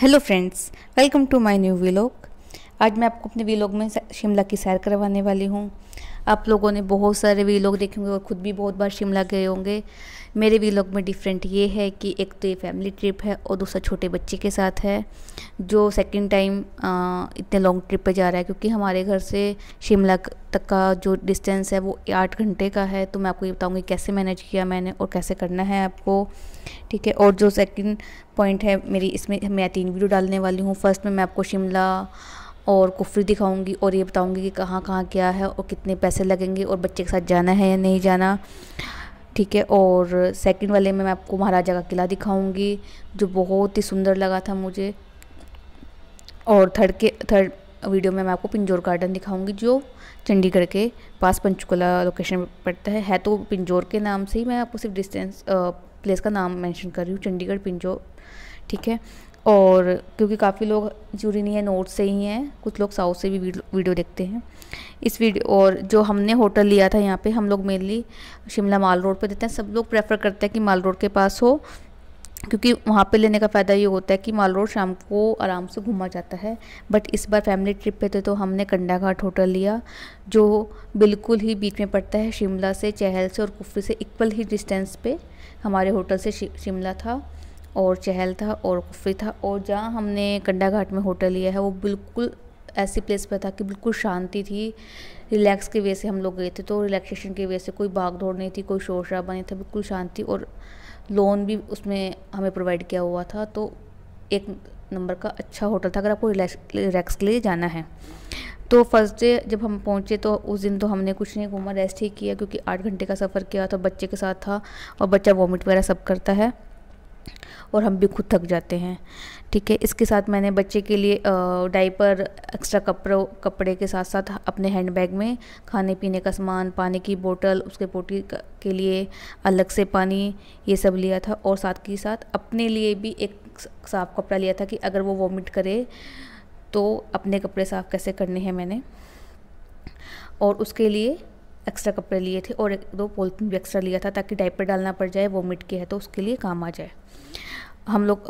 Hello friends, welcome to my new vlog. आज मैं आपको अपने वीलॉग में शिमला की सैर करवाने वाली हूँ आप लोगों ने बहुत सारे वीलॉग देखे होंगे और ख़ुद भी बहुत बार शिमला गए होंगे मेरे वीलॉग में डिफरेंट ये है कि एक तो ये फैमिली ट्रिप है और दूसरा छोटे बच्चे के साथ है जो सेकंड टाइम इतने लॉन्ग ट्रिप पे जा रहा है क्योंकि हमारे घर से शिमला तक का जो डिस्टेंस है वो आठ घंटे का है तो मैं आपको ये बताऊँगी कैसे मैनेज किया मैंने और कैसे करना है आपको ठीक है और जो सेकेंड पॉइंट है मेरी इसमें मैं तीन वीडियो डालने वाली हूँ फर्स्ट में मैं आपको शिमला और कुफरी दिखाऊंगी और ये बताऊंगी कि कहाँ कहाँ क्या है और कितने पैसे लगेंगे और बच्चे के साथ जाना है या नहीं जाना ठीक है और सेकंड वाले में मैं आपको महाराजा का किला दिखाऊंगी जो बहुत ही सुंदर लगा था मुझे और थर्ड के थर्ड वीडियो में मैं आपको पिंजोर गार्डन दिखाऊंगी जो चंडीगढ़ के पास पंचकुला लोकेशन पर पड़ता है है तो पिंजोर के नाम से ही मैं आपको सिर्फ डिस्टेंस प्लेस का नाम मेंशन कर रही हूँ चंडीगढ़ पिंजोर ठीक है और क्योंकि काफ़ी लोग जुड़ी नहीं है नॉर्थ से ही हैं कुछ लोग साउथ से भी वीडियो देखते हैं इस वीडियो और जो हमने होटल लिया था यहाँ पे हम लोग मेनली शिमला माल रोड पे देते हैं सब लोग प्रेफर करते हैं कि माल रोड के पास हो क्योंकि वहाँ पे लेने का फ़ायदा ये होता है कि माल रोड शाम को आराम से घूमा जाता है बट इस बार फैमिली ट्रिप पे थे तो, तो हमने कंडा घाट होटल लिया जो बिल्कुल ही बीच में पड़ता है शिमला से चहल से और कुफरी से इक्वल ही डिस्टेंस पे हमारे होटल से शिमला था और चहल था और कुफरी था और जहाँ हमने कंडा घाट में होटल लिया है वो बिल्कुल ऐसी प्लेस पर था कि बिल्कुल शांति थी रिलैक्स की वजह से हम लोग गए थे तो रिलैक्सेशन की वजह से कोई भाग दौड़ नहीं थी कोई शोर शराबा नहीं था बिल्कुल शांति और लोन भी उसमें हमें प्रोवाइड किया हुआ था तो एक नंबर का अच्छा होटल था अगर आपको रिलैक्स के लिए जाना है तो फर्स्ट डे जब हम पहुँचे तो उस दिन तो हमने कुछ नहीं घूमा रेस्ट ही किया क्योंकि आठ घंटे का सफ़र किया था बच्चे के साथ था और बच्चा वॉमिट वगैरह सब करता है और हम भी खुद थक जाते हैं ठीक है इसके साथ मैंने बच्चे के लिए डाइपर एक्स्ट्रा कपड़ों कपड़े के साथ साथ अपने हैंड बैग में खाने पीने का सामान पानी की बोतल उसके पोटी के लिए अलग से पानी ये सब लिया था और साथ के साथ अपने लिए भी एक साफ़ कपड़ा लिया था कि अगर वो वॉमिट करे तो अपने कपड़े साफ़ कैसे करने हैं मैंने और उसके लिए एक्स्ट्रा कपड़े लिए थे और एक दो पोलथिन भी एक्स्ट्रा लिया था ताकि डाइपर डालना पड़ जाए वॉमिट के है तो उसके लिए काम आ जाए हम लोग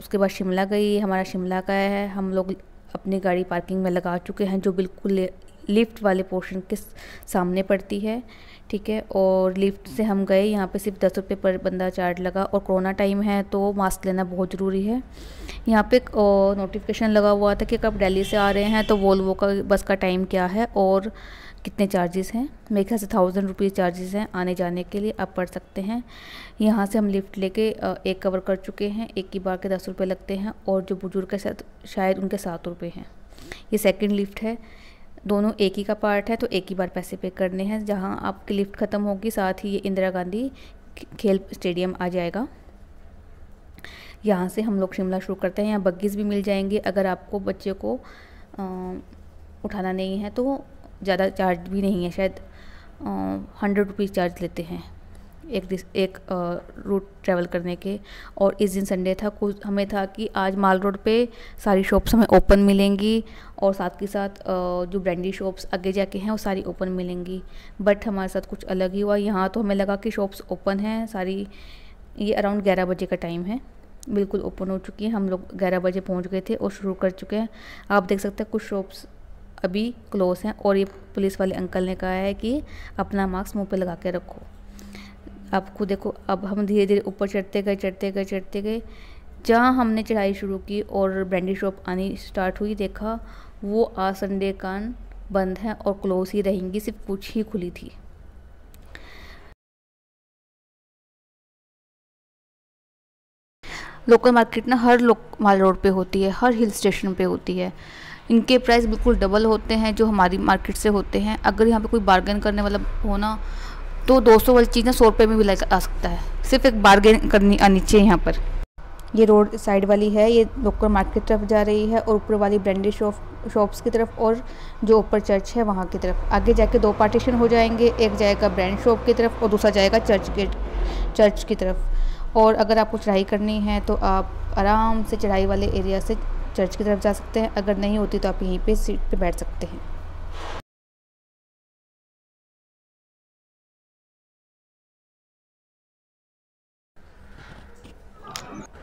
उसके बाद शिमला गई हमारा शिमला का है हम लोग अपनी गाड़ी पार्किंग में लगा चुके हैं जो बिल्कुल लिफ्ट वाले पोर्शन के सामने पड़ती है ठीक है और लिफ्ट से हम गए यहाँ पे सिर्फ दस रुपये पर बंदा चार्ज लगा और कोरोना टाइम है तो मास्क लेना बहुत ज़रूरी है यहाँ पे नोटिफिकेशन लगा हुआ था कि आप दिल्ली से आ रहे हैं तो वोल्वो का बस का टाइम क्या है और कितने चार्जेस हैं मेरे ख्याल से थाउजेंड रुपीज़ चार्जेस हैं आने जाने के लिए आप पढ़ सकते हैं यहाँ से हम लिफ्ट लेके एक कवर कर चुके हैं एक की बार के दस रुपये लगते हैं और जो बुज़ुर्ग के साथ शायद उनके सात रुपये हैं ये सेकेंड लिफ्ट है दोनों एक ही का पार्ट है तो एक ही बार पैसे पे करने हैं जहां आपकी लिफ्ट ख़त्म होगी साथ ही ये इंदिरा गांधी खेल स्टेडियम आ जाएगा यहाँ से हम लोग शिमला शुरू करते हैं यहाँ बग्गीज़ भी मिल जाएंगे अगर आपको बच्चे को आ, उठाना नहीं है तो ज़्यादा चार्ज भी नहीं है शायद हंड्रेड रुपीज़ चार्ज लेते हैं एक दिस एक रूट ट्रैवल करने के और इस दिन संडे था कुछ हमें था कि आज माल रोड पे सारी शॉप्स हमें ओपन मिलेंगी और साथ के साथ जो ब्रांडी शॉप्स आगे जाके हैं वो सारी ओपन मिलेंगी बट हमारे साथ कुछ अलग ही हुआ यहाँ तो हमें लगा कि शॉप्स ओपन हैं सारी ये अराउंड ग्यारह बजे का टाइम है बिल्कुल ओपन हो चुकी है हम लोग ग्यारह बजे पहुँच गए थे और शुरू कर चुके हैं आप देख सकते हैं कुछ शॉप्स अभी क्लोज़ हैं और ये पुलिस वाले अंकल ने कहा है कि अपना मास्क मुंह पे लगा के रखो आपको देखो अब हम धीरे धीरे ऊपर चढ़ते गए चढ़ते गए चढ़ते गए जहाँ हमने चढ़ाई शुरू की और ब्रांडी शॉप आनी स्टार्ट हुई देखा वो आज संडे कान बंद हैं और क्लोज ही रहेंगी सिर्फ कुछ ही खुली थी लोकल मार्केट ना हर लोक माल रोड पे होती है हर हिल स्टेशन पे होती है इनके प्राइस बिल्कुल डबल होते हैं जो हमारी मार्केट से होते हैं अगर यहाँ पे कोई बार्गेन करने वाला होना तो 200 वाली चीज़ें सौ रुपये में भी लग आ सकता है सिर्फ एक बार्गेन करनी आनी चाहिए यहाँ पर ये रोड साइड वाली है ये लोकल मार्केट तरफ जा रही है और ऊपर वाली ब्रांडेड शॉप शॉप्स की तरफ और जो ऊपर चर्च है वहाँ की तरफ आगे जाके दो पार्टीशन हो जाएंगे एक जाएगा ब्रांड शॉप की तरफ और दूसरा जाएगा चर्च गेट चर्च की तरफ और अगर आपको चढ़ाई करनी है तो आप आराम से चढ़ाई वाले एरिया से चर्च की तरफ जा सकते हैं अगर नहीं होती तो आप यहीं पर सीट पर बैठ सकते हैं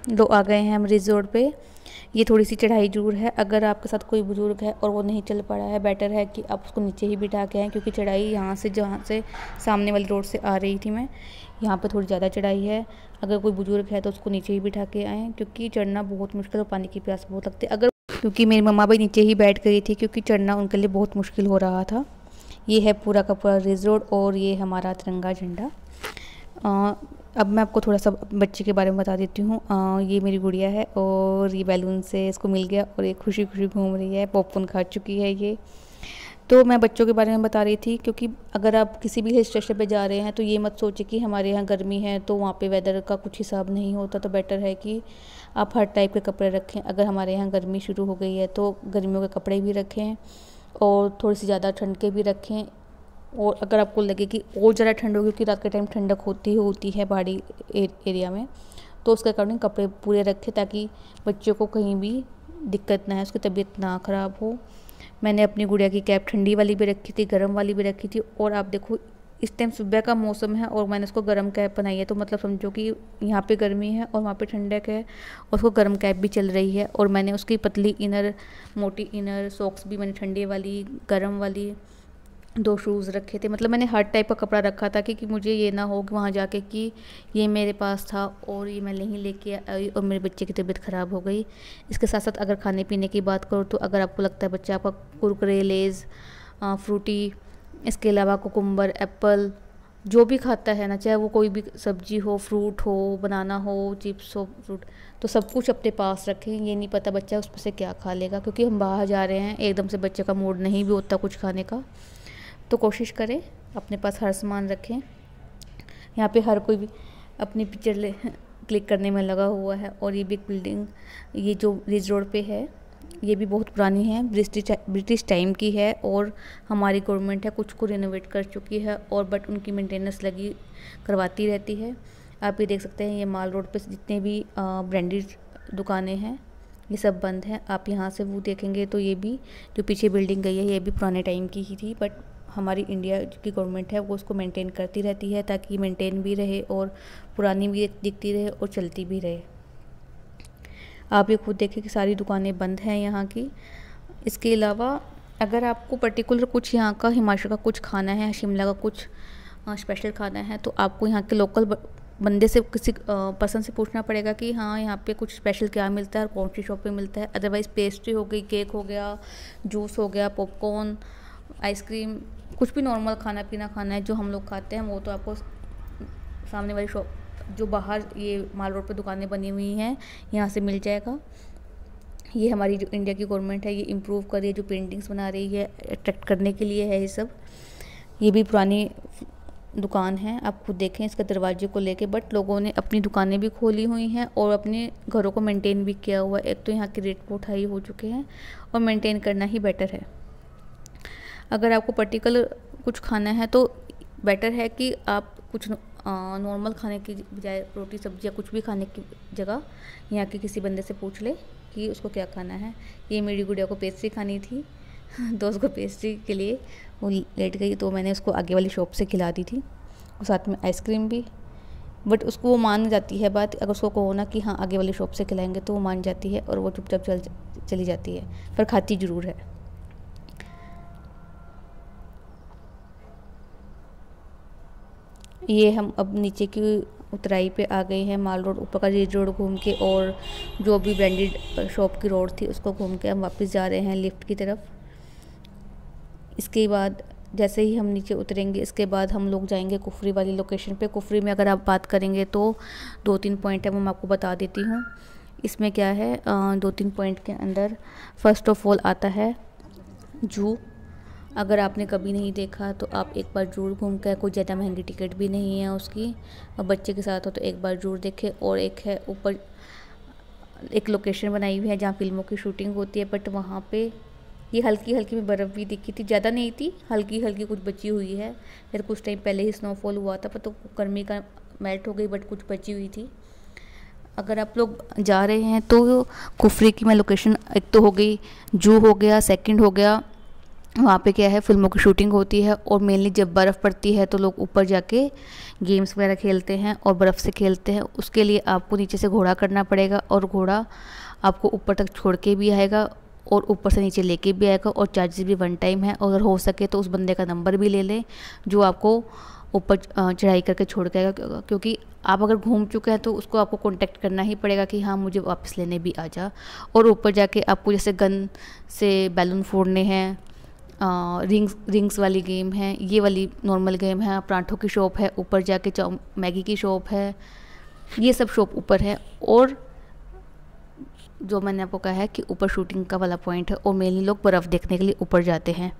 लो आ गए हैं हम रिजोर्ट पे ये थोड़ी सी चढ़ाई जरूर है अगर आपके साथ कोई बुज़ुर्ग है और वो नहीं चल पा रहा है बेटर है कि आप उसको नीचे ही बिठा के आएँ क्योंकि चढ़ाई यहाँ से जहाँ से सामने वाली रोड से आ रही थी मैं यहाँ पर थोड़ी ज़्यादा चढ़ाई है अगर कोई बुज़ुर्ग है तो उसको नीचे ही बिठा के आएँ क्योंकि चढ़ना बहुत मुश्किल और पानी की प्यास बहुत लगती है अगर क्योंकि मेरी मम्मा भी नीचे ही बैठ गई थी क्योंकि चढ़ना उनके लिए बहुत मुश्किल हो रहा था ये है पूरा का पूरा रिजोर्ट और ये हमारा तिरंगा झंडा अब मैं आपको थोड़ा सा बच्चे के बारे में बता देती हूँ ये मेरी गुड़िया है और ये बैलून से इसको मिल गया और ये खुशी खुशी घूम रही है पॉपकॉर्न खा चुकी है ये तो मैं बच्चों के बारे में बता रही थी क्योंकि अगर आप किसी भी हिल स्टेशन पर जा रहे हैं तो ये मत सोचें कि हमारे यहाँ गर्मी है तो वहाँ पे वेदर का कुछ हिसाब नहीं होता तो बेटर है कि आप हर टाइप के कपड़े रखें अगर हमारे यहाँ गर्मी शुरू हो गई है तो गर्मियों के कपड़े भी रखें और थोड़ी सी ज़्यादा ठंड के भी रखें और अगर आपको लगे कि और ज़्यादा ठंड होगी क्योंकि रात के टाइम ठंडक होती होती है पहाड़ी एरिया में तो उसके अकॉर्डिंग कपड़े पूरे रखें ताकि बच्चों को कहीं भी दिक्कत ना है उसकी तबीयत ना ख़राब हो मैंने अपनी गुड़िया की कैप ठंडी वाली भी रखी थी गर्म वाली भी रखी थी और आप देखो इस टाइम सुबह का मौसम है और मैंने उसको गर्म कैप बनाई है तो मतलब समझो कि यहाँ पे गर्मी है और वहाँ पे ठंडक है और उसको गर्म कैप भी चल रही है और मैंने उसकी पतली इनर मोटी इनर सॉक्स भी मैंने ठंडी वाली गर्म वाली दो शूज़ रखे थे मतलब मैंने हर टाइप का कपड़ा रखा था कि, कि मुझे ये ना हो कि वहाँ जाके कि ये मेरे पास था और ये मैं नहीं लेके आई और मेरे बच्चे की तबीयत ख़राब हो गई इसके साथ साथ अगर खाने पीने की बात करूँ तो अगर आपको लगता है बच्चा आपका कुरकरे लेज़ फ्रूटी इसके अलावा कोकुम्बर एप्पल जो भी खाता है ना चाहे वो कोई भी सब्जी हो फ्रूट हो बनाना हो चिप्स हो फ्रूट तो सब कुछ अपने पास रखें ये नहीं पता बच्चा उसमें से क्या खा लेगा क्योंकि हम बाहर जा रहे हैं एकदम से बच्चे का मूड नहीं भी होता कुछ खाने का तो कोशिश करें अपने पास हर सामान रखें यहाँ पे हर कोई भी अपनी पिक्चर ले क्लिक करने में लगा हुआ है और ये बिग बिल्डिंग ये जो रिज रोड पे है ये भी बहुत पुरानी है ब्रिटिश ब्रिटिश टाइम की है और हमारी गवर्नमेंट है कुछ को रिनोवेट कर चुकी है और बट उनकी मेंटेनेंस लगी करवाती रहती है आप ये देख सकते हैं ये माल रोड पे जितने भी ब्रांडेड दुकानें हैं ये सब बंद हैं आप यहाँ से वो देखेंगे तो ये भी जो पीछे बिल्डिंग गई है ये भी पुराने टाइम की ही थी बट हमारी इंडिया की गवर्नमेंट है वो उसको मेंटेन करती रहती है ताकि मेंटेन भी रहे और पुरानी भी दिखती रहे और चलती भी रहे आप ये खुद देखें कि सारी दुकानें बंद हैं यहाँ की इसके अलावा अगर आपको पर्टिकुलर कुछ यहाँ का हिमाचल का कुछ खाना है शिमला का कुछ स्पेशल खाना है तो आपको यहाँ के लोकल बंदे से किसी पर्सन से पूछना पड़ेगा कि हाँ यहाँ पे कुछ स्पेशल क्या मिलता है और कौन सी शॉप पे मिलता है अदरवाइज़ पेस्ट्री हो गई केक हो गया जूस हो गया पॉपकॉर्न आइसक्रीम कुछ भी नॉर्मल खाना पीना खाना है जो हम लोग खाते हैं वो तो आपको सामने वाली शॉप जो बाहर ये माल रोड पर दुकानें बनी हुई हैं यहाँ से मिल जाएगा ये हमारी जो इंडिया की गवर्नमेंट है ये इम्प्रूव कर रही है जो पेंटिंग्स बना रही है अट्रैक्ट करने के लिए है ये सब ये भी पुरानी दुकान है आप खुद देखें इसका दरवाजे को लेके बट लोगों ने अपनी दुकानें भी खोली हुई हैं और अपने घरों को मेंटेन भी किया हुआ है एक तो यहाँ के रेट को उठाई हो चुके हैं और मेंटेन करना ही बेटर है अगर आपको पर्टिकुलर कुछ खाना है तो बेटर है कि आप कुछ नॉर्मल खाने की बजाय रोटी सब्जी या कुछ भी खाने की जगह यहाँ के किसी बंदे से पूछ ले कि उसको क्या खाना है ये मेरी गुड़िया को पेस्ट्री खानी थी दोस्त को पेस्ट्री के लिए वो लेट गई तो मैंने उसको आगे वाली शॉप से खिला दी थी और साथ में आइसक्रीम भी बट उसको वो मान जाती है बात अगर उसको कहो ना कि हाँ आगे वाली शॉप से खिलाएंगे तो वो मान जाती है और वो चुपचाप चल चली जाती है पर खाती ज़रूर है ये हम अब नीचे की उतराई पे आ गए हैं माल रोड ऊपर का रेज रोड घूम के और जो भी ब्रांडेड शॉप की रोड थी उसको घूम के हम वापस जा रहे हैं लिफ्ट की तरफ इसके बाद जैसे ही हम नीचे उतरेंगे इसके बाद हम लोग जाएंगे कुफरी वाली लोकेशन पे कुफरी में अगर आप बात करेंगे तो दो तीन पॉइंट है वो मैं आपको बता देती हूँ इसमें क्या है दो तीन पॉइंट के अंदर फर्स्ट ऑफ ऑल आता है जू अगर आपने कभी नहीं देखा तो आप एक बार ज़रूर घूम कर कोई ज़्यादा महंगी टिकट भी नहीं है उसकी और बच्चे के साथ हो तो एक बार ज़रूर देखें और एक है ऊपर एक लोकेशन बनाई हुई है जहाँ फिल्मों की शूटिंग होती है बट वहाँ पे ये हल्की हल्की में बर्फ़ भी दिखी थी ज़्यादा नहीं थी हल्की हल्की कुछ बची हुई है फिर कुछ टाइम पहले ही स्नोफॉल हुआ था पर तो गर्मी का मेल्ट हो गई बट कुछ बची हुई थी अगर आप लोग जा रहे हैं तो कुफरी की मैं लोकेशन एक तो हो गई जू हो गया सेकंड हो गया वहाँ पे क्या है फिल्मों की शूटिंग होती है और मेनली जब बर्फ़ पड़ती है तो लोग ऊपर जाके गेम्स वगैरह खेलते हैं और बर्फ़ से खेलते हैं उसके लिए आपको नीचे से घोड़ा करना पड़ेगा और घोड़ा आपको ऊपर तक छोड़ के भी आएगा और ऊपर से नीचे लेके भी आएगा और चार्जेस भी वन टाइम है और अगर हो सके तो उस बंदे का नंबर भी ले लें जो आपको ऊपर चढ़ाई करके छोड़ के आएगा क्योंकि आप अगर घूम चुके हैं तो उसको आपको कांटेक्ट करना ही पड़ेगा कि हाँ मुझे वापस लेने भी आ जा और ऊपर जाके आपको जैसे गन से बैलून फोड़ने हैं रिंग्स रिंग्स वाली गेम है ये वाली नॉर्मल गेम है परांठों की शॉप है ऊपर जाके चाउ मैगी की शॉप है ये सब शॉप ऊपर है और जो मैंने आपको कहा है कि ऊपर शूटिंग का वाला पॉइंट है और मेनली लोग बर्फ़ देखने के लिए ऊपर जाते हैं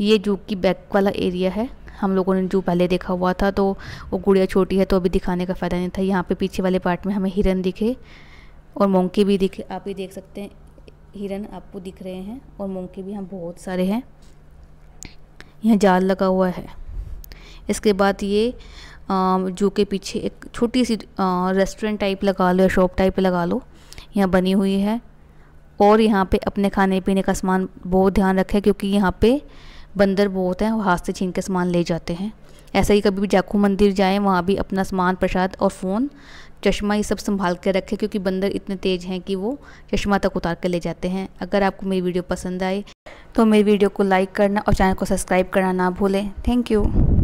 ये जू की बैक वाला एरिया है हम लोगों ने जू पहले देखा हुआ था तो वो गुड़िया छोटी है तो अभी दिखाने का फ़ायदा नहीं था यहाँ पे पीछे वाले पार्ट में हमें हिरन दिखे और मोंकी भी दिखे आप ही देख सकते हैं हिरन आपको दिख रहे हैं और मोंकी भी हम बहुत सारे हैं यहाँ जाल लगा हुआ है इसके बाद ये जो के पीछे एक छोटी सी रेस्टोरेंट टाइप लगा लो या शॉप टाइप लगा लो यहाँ बनी हुई है और यहाँ पे अपने खाने पीने का सामान बहुत ध्यान रखें क्योंकि यहाँ पे बंदर बहुत हैं वो हाथ से छीन के सामान ले जाते हैं ऐसा ही कभी भी जाखू मंदिर जाएं वहाँ भी अपना सामान प्रसाद और फ़ोन चश्मा ये सब संभाल कर रखें क्योंकि बंदर इतने तेज़ हैं कि वो चश्मा तक उतार कर ले जाते हैं अगर आपको मेरी वीडियो पसंद आए तो मेरी वीडियो को लाइक करना और चैनल को सब्सक्राइब करना ना भूलें थैंक यू